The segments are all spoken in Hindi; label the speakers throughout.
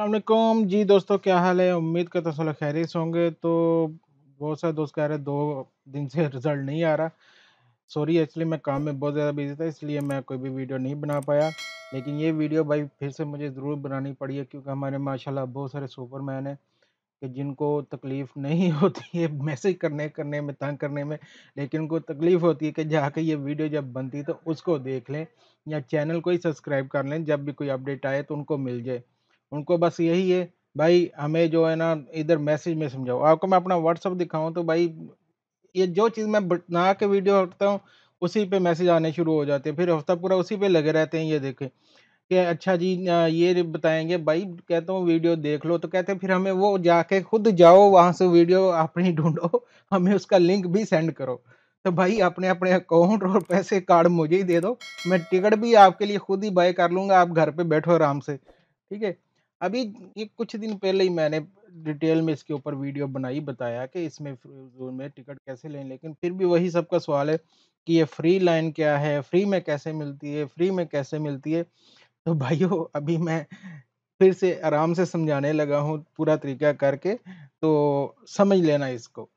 Speaker 1: असलम जी दोस्तों क्या हाल है उम्मीद का हूँ खैरियत होंगे तो बहुत सारे दोस्त कह रहे दो दिन से रिज़ल्ट नहीं आ रहा सॉरी एक्चुअली मैं काम में बहुत ज़्यादा बिजी था इसलिए मैं कोई भी वीडियो नहीं बना पाया लेकिन ये वीडियो भाई फिर से मुझे ज़रूर बनानी पड़ी है क्योंकि हमारे माशाल्लाह बहुत सारे सुपरमैन हैं कि जिनको तकलीफ़ नहीं होती है मैसेज करने करने में तंग करने में लेकिन उनको तकलीफ़ होती है कि जाके ये वीडियो जब बनती तो उसको देख लें या चैनल को ही सब्सक्राइब कर लें जब भी कोई अपडेट आए तो उनको मिल जाए उनको बस यही है भाई हमें जो है ना इधर मैसेज में समझाओ आपको मैं अपना व्हाट्सअप दिखाऊं तो भाई ये जो चीज़ मैं बना के वीडियो रखता हूँ उसी पे मैसेज आने शुरू हो जाते हैं फिर हफ्ता पूरा उसी पे लगे रहते हैं ये देखें कि अच्छा जी ये बताएंगे भाई कहता हूँ वीडियो देख लो तो कहते हैं फिर हमें वो जाके खुद जाओ वहाँ से वीडियो अपनी ढूंढो हमें उसका लिंक भी सेंड करो तो भाई अपने अपने अकाउंट और पैसे कार्ड मुझे ही दे दो मैं टिकट भी आपके लिए खुद ही बाय कर लूँगा आप घर पर बैठो आराम से ठीक है अभी ये कुछ दिन पहले ही मैंने डिटेल में इसके ऊपर वीडियो बनाई बताया कि इसमें जोन में टिकट कैसे लें लेकिन फिर भी वही सबका सवाल है कि ये फ्री लाइन क्या है फ्री में कैसे मिलती है फ्री में कैसे मिलती है तो भाइयों अभी मैं फिर से आराम से समझाने लगा हूँ पूरा तरीका करके तो समझ लेना इसको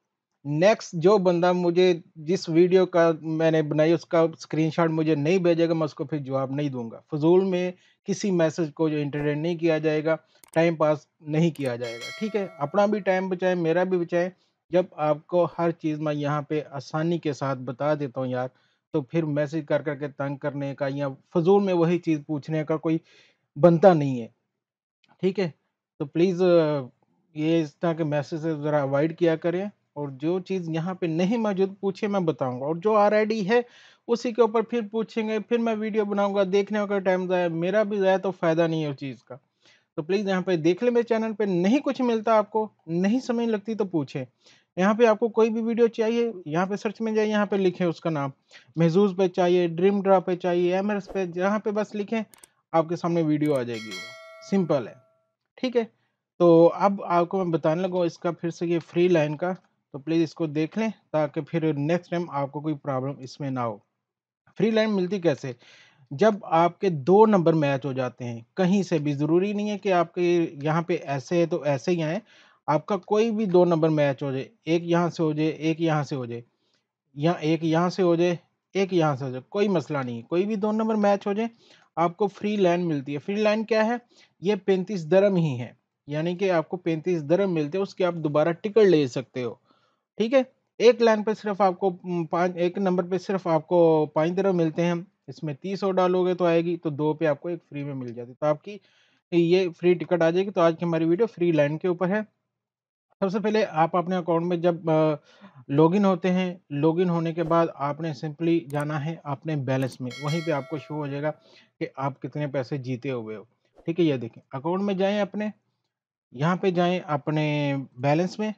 Speaker 1: नेक्स्ट जो बंदा मुझे जिस वीडियो का मैंने बनाई उसका स्क्रीनशॉट मुझे नहीं भेजेगा मैं उसको फिर जवाब नहीं दूंगा फजूल में किसी मैसेज को जो इंटरटेन नहीं किया जाएगा टाइम पास नहीं किया जाएगा ठीक है अपना भी टाइम बचाए मेरा भी बचाए जब आपको हर चीज़ मैं यहाँ पे आसानी के साथ बता देता हूँ यार तो फिर मैसेज कर कर के तंग करने का या फजूल में वही चीज़ पूछने का कोई बनता नहीं है ठीक है तो प्लीज़ ये इस तरह के मैसेज ज़रा अवॉइड किया करें और जो चीज़ यहाँ पे नहीं मौजूद पूछे मैं बताऊँगा और जो ऑलरेडी है उसी के ऊपर फिर पूछेंगे फिर मैं वीडियो बनाऊंगा देखने का टाइम जाए मेरा भी जाए तो फ़ायदा नहीं है उस चीज़ का तो प्लीज़ यहाँ पे देख ले मेरे चैनल पे नहीं कुछ मिलता आपको नहीं समझ लगती तो पूछें यहाँ पे आपको कोई भी वीडियो चाहिए यहाँ पे सर्च में जाए यहाँ पे लिखें उसका नाम महजूज पे चाहिए ड्रीम ड्रा पे चाहिए एम पे यहाँ पे बस लिखें आपके सामने वीडियो आ जाएगी वो सिंपल है ठीक है तो अब आपको मैं बताने लगा इसका फिर से ये फ्री लाइन का तो प्लीज़ इसको देख लें ताकि फिर नेक्स्ट टाइम आपको कोई प्रॉब्लम इसमें ना हो फ्री लाइन मिलती कैसे जब आपके दो नंबर मैच हो जाते हैं कहीं से भी ज़रूरी नहीं है कि आपके यहाँ पे ऐसे है तो ऐसे ही आए आपका कोई भी दो नंबर मैच हो जाए एक यहाँ से हो जाए एक यहाँ से हो जाए या एक यहाँ से हो जाए एक यहाँ से हो जाए कोई मसला नहीं है कोई भी दो नंबर मैच हो जाए आपको फ्री लाइन मिलती है फ्री लाइन क्या है ये पैंतीस दरम ही है यानी कि आपको पैंतीस दरम मिलते हैं उसके आप दोबारा टिकट ले सकते हो ठीक है एक लाइन पे सिर्फ आपको पाँच एक नंबर पे सिर्फ आपको पाँच तरह मिलते हैं इसमें तीस और डालोगे तो आएगी तो दो पे आपको एक फ्री में मिल जाती तो आपकी ये फ्री टिकट आ जाएगी तो आज की हमारी वीडियो फ्री लाइन के ऊपर है सबसे पहले आप अपने अकाउंट में जब लॉगिन होते हैं लॉगिन होने के बाद आपने सिंपली जाना है अपने बैलेंस में वहीं पे आपको शो हो जाएगा कि आप कितने पैसे जीते हुए हो ठीक है ये देखें अकाउंट में जाएं अपने यहाँ पे जाएं अपने बैलेंस में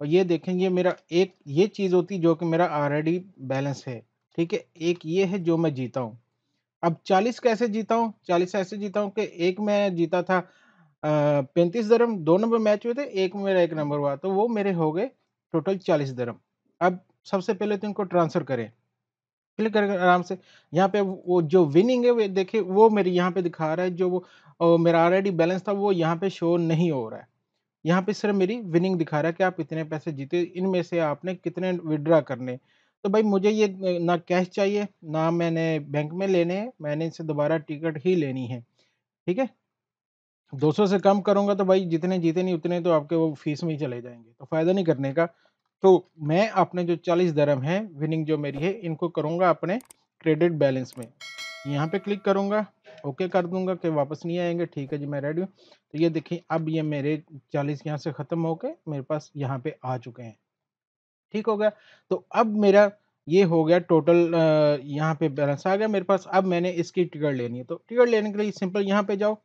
Speaker 1: और ये देखें ये मेरा एक ये चीज़ होती जो कि मेरा ऑलरेडी बैलेंस है ठीक है एक ये है जो मैं जीता हूँ अब चालीस कैसे जीता हूँ चालीस ऐसे जीता हूँ कि एक मैं जीता था पैंतीस धर्म दो नंबर मैच हुए थे एक मेरा एक नंबर हुआ तो वो मेरे हो गए टोटल चालीस धर्म अब सबसे पहले तो इनको ट्रांसफ़र करें क्लिक करें आराम से यहाँ पे वो जो विनिंग है वो देखे वो मेरे यहाँ पे दिखा रहा है जो वो मेरा ऑलरेडी बैलेंस था वो यहाँ पे शो नहीं हो रहा है यहाँ पे सर मेरी विनिंग दिखा रहा है कि आप इतने पैसे जीते इनमें से आपने कितने विड्रा करने तो भाई मुझे ये ना कैश चाहिए ना मैंने बैंक में लेने हैं मैंने इनसे दोबारा टिकट ही लेनी है ठीक है 200 से कम करूँगा तो भाई जितने जीते नहीं उतने तो आपके वो फीस में ही चले जाएंगे तो फ़ायदा नहीं करने का तो मैं अपने जो 40 धर्म है विनिंग जो मेरी है इनको करूँगा अपने क्रेडिट बैलेंस में यहाँ पे क्लिक करूँगा ओके कर दूंगा कि वापस नहीं आएंगे ठीक है जी मैं रेडी हूँ तो ये देखिए अब ये मेरे चालीस यहाँ से ख़त्म हो गए मेरे पास यहाँ पे आ चुके हैं ठीक हो गया तो अब मेरा ये हो गया टोटल यहाँ पे बैलेंस आ गया मेरे पास अब मैंने इसकी टिकट लेनी है तो टिकट लेने के लिए सिंपल यहाँ पे जाओ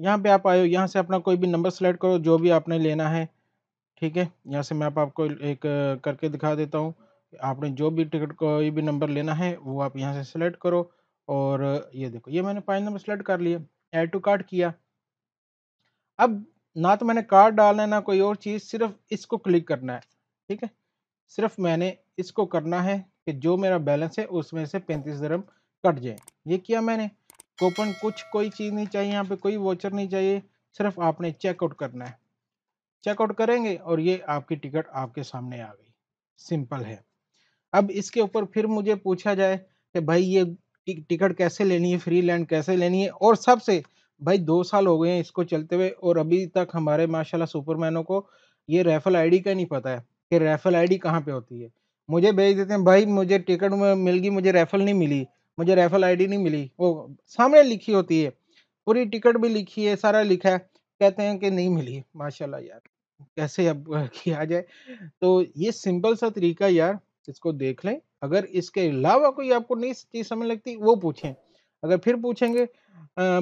Speaker 1: यहाँ पे आप आयो यहाँ से अपना कोई भी नंबर सेलेक्ट करो जो भी आपने लेना है ठीक है यहाँ से मैं आपको एक करके दिखा देता हूँ आपने जो भी टिकट कोई भी नंबर लेना है वो आप यहाँ से करो और ये देखो ये मैंने पाँच नंबर सेलेक्ट कर लिया ऐड टू कार्ड किया अब ना तो मैंने कार्ड डालना है ना कोई और चीज़ सिर्फ इसको क्लिक करना है ठीक है सिर्फ मैंने इसको करना है कि जो मेरा बैलेंस है उसमें से पैंतीस दरम कट जाए ये किया मैंने कूपन कुछ कोई चीज़ नहीं चाहिए यहाँ पे कोई वॉचर नहीं चाहिए सिर्फ आपने चेकआउट करना है चेकआउट करेंगे और ये आपकी टिकट आपके सामने आ गई सिंपल है अब इसके ऊपर फिर मुझे पूछा जाए कि भाई ये टिकट कैसे लेनी है फ्री लैंड कैसे लेनी है और सबसे भाई दो साल हो गए हैं इसको चलते हुए और अभी तक हमारे माशाल्लाह सुपरमैनों को ये रेफल आईडी का नहीं पता है कि रेफल आईडी कहाँ पे होती है मुझे भेज देते हैं भाई मुझे टिकट मिल गई मुझे रेफल नहीं मिली मुझे रेफल आईडी नहीं मिली वो सामने लिखी होती है पूरी टिकट भी लिखी है सारा लिखा है कहते हैं कि नहीं मिली माशा यार कैसे अब किया जाए तो ये सिंपल सा तरीका यार इसको देख लें अगर इसके अलावा कोई आपको नई चीज़ समझ लगती वो पूछें अगर फिर पूछेंगे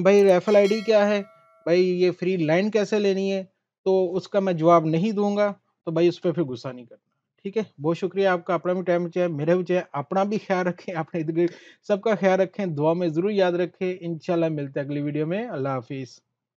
Speaker 1: भाई रेफल आईडी क्या है भाई ये फ्री लाइन कैसे लेनी है तो उसका मैं जवाब नहीं दूंगा तो भाई उस पर फिर गुस्सा नहीं करना ठीक है बहुत शुक्रिया आपका अपना भी टाइम बचाए मेरा भी बचाए अपना भी ख्याल रखें अपने इर्द गिर्द सबका ख्याल रखें दुआ में ज़रूर याद रखें इन मिलते हैं अगली वीडियो में अल्लाह हाफिज़